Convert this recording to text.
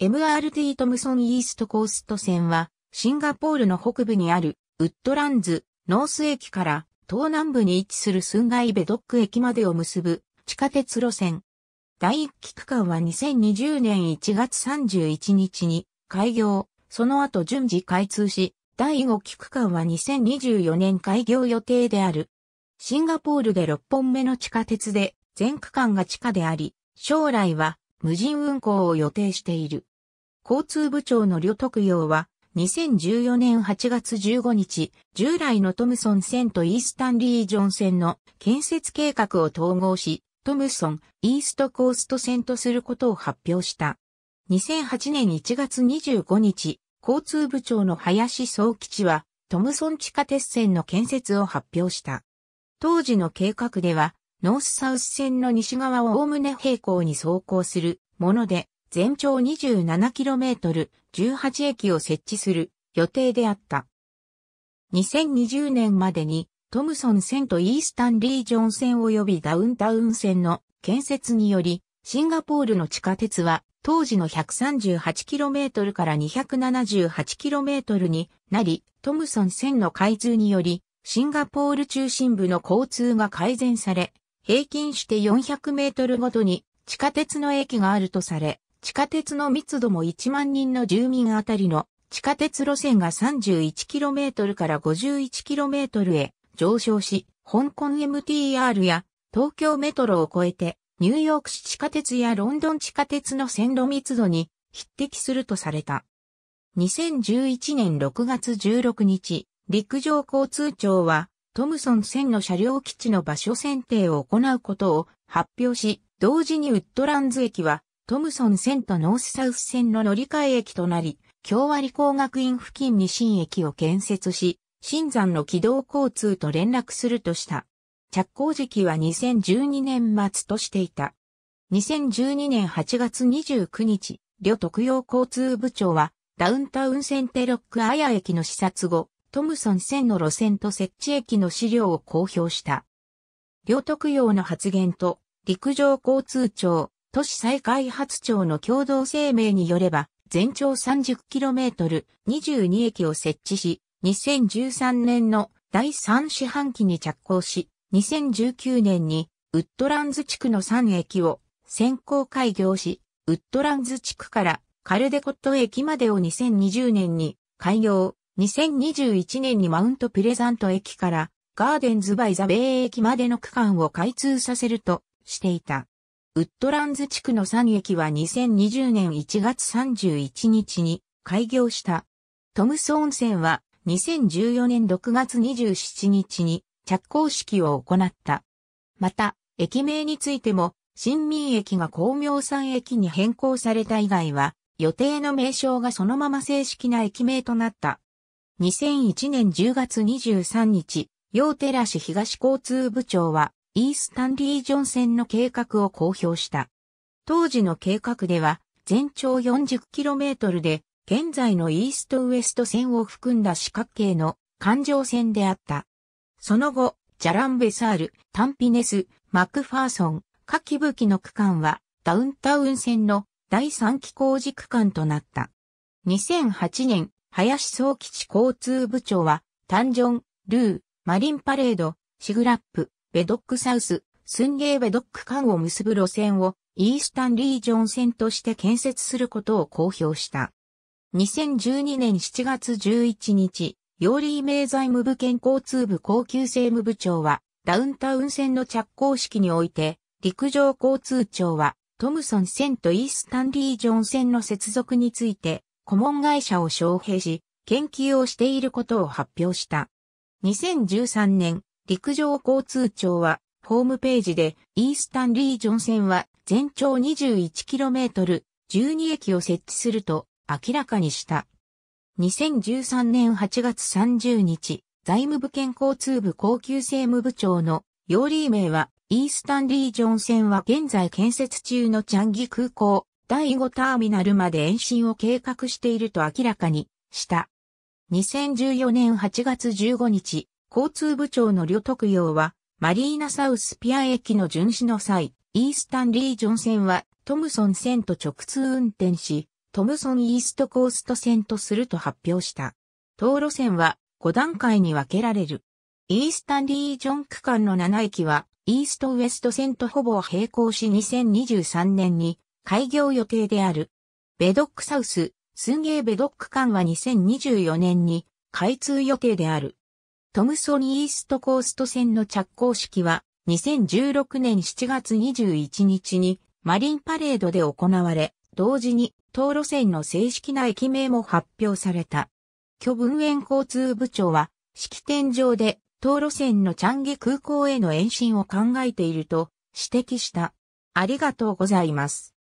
MRT トムソンイーストコースト線は、シンガポールの北部にある、ウッドランズ、ノース駅から、東南部に位置するスンガイベドック駅までを結ぶ、地下鉄路線。第1期区間は2020年1月31日に、開業、その後順次開通し、第5期区間は2024年開業予定である。シンガポールで6本目の地下鉄で、全区間が地下であり、将来は無人運行を予定している。交通部長の旅徳用は、2014年8月15日、従来のトムソン線とイースタンリージョン線の建設計画を統合し、トムソン、イーストコースト線とすることを発表した。2008年1月25日、交通部長の林総吉は、トムソン地下鉄線の建設を発表した。当時の計画では、ノースサウス線の西側をおおむね平行に走行するもので、全長 27km、18駅を設置する予定であった。2020年までにトムソン線とイースタンリージョン線及びダウンタウン線の建設により、シンガポールの地下鉄は当時の 138km から 278km になり、トムソン線の開通により、シンガポール中心部の交通が改善され、平均して 400m ごとに地下鉄の駅があるとされ、地下鉄の密度も1万人の住民あたりの地下鉄路線が 31km から 51km へ上昇し、香港 MTR や東京メトロを超えてニューヨーク市地下鉄やロンドン地下鉄の線路密度に匹敵するとされた。2011年6月16日、陸上交通庁は、トムソン線の車両基地の場所選定を行うことを発表し、同時にウッドランズ駅はトムソン線とノースサウス線の乗り換え駅となり、京和理工学院付近に新駅を建設し、新山の軌道交通と連絡するとした。着工時期は2012年末としていた。2012年8月29日、旅特用交通部長は、ダウンタウンセンテロックアヤ駅の視察後、トムソン線の路線と設置駅の資料を公表した。両特用の発言と、陸上交通庁、都市再開発庁の共同声明によれば、全長 30km、22駅を設置し、2013年の第3四半期に着工し、2019年にウッドランズ地区の3駅を先行開業し、ウッドランズ地区からカルデコット駅までを2020年に開業、2021年にマウントプレザント駅からガーデンズバイザベイ駅までの区間を開通させるとしていた。ウッドランズ地区の3駅は2020年1月31日に開業した。トムソン線は2014年6月27日に着工式を行った。また、駅名についても、新民駅が光明山駅に変更された以外は、予定の名称がそのまま正式な駅名となった。2001年10月23日、陽寺市東交通部長は、イースタンリージョン線の計画を公表した。当時の計画では、全長 40km で、現在のイーストウエスト線を含んだ四角形の環状線であった。その後、ジャランベサール、タンピネス、マクファーソン、夏季武器の区間は、ダウンタウン線の第3期工事区間となった。2008年、林総基地交通部長は、タンジョン、ルー、マリンパレード、シグラップ、ベドックサウス、スンゲーベドック間を結ぶ路線をイースタンリージョン線として建設することを公表した。2012年7月11日、ヨーリー名財務部兼交通部高級政務部長は、ダウンタウン線の着工式において、陸上交通庁は、トムソン線とイースタンリージョン線の接続について、顧問会社を招聘し、研究をしていることを発表した。2013年、陸上交通庁は、ホームページで、イースタンリージョン線は、全長 21km、12駅を設置すると、明らかにした。2013年8月30日、財務部兼交通部高級政務部長の、ヨーリー名は、イースタンリージョン線は現在建設中のチャンギ空港、第5ターミナルまで延伸を計画していると明らかにした。2014年8月15日、交通部長の旅徳用は、マリーナサウスピア駅の巡視の際、イースタンリージョン線はトムソン線と直通運転し、トムソンイーストコースト線とすると発表した。道路線は5段階に分けられる。イースタンリージョン区間の7駅は、イーストウエスト線とほぼ並行し2023年に開業予定である。ベドックサウス、スンゲーベドック間は2024年に開通予定である。トムソニーイーストコースト線の着工式は2016年7月21日にマリンパレードで行われ、同時に東路線の正式な駅名も発表された。巨文園交通部長は式典上で東路線のチャンゲ空港への延伸を考えていると指摘した。ありがとうございます。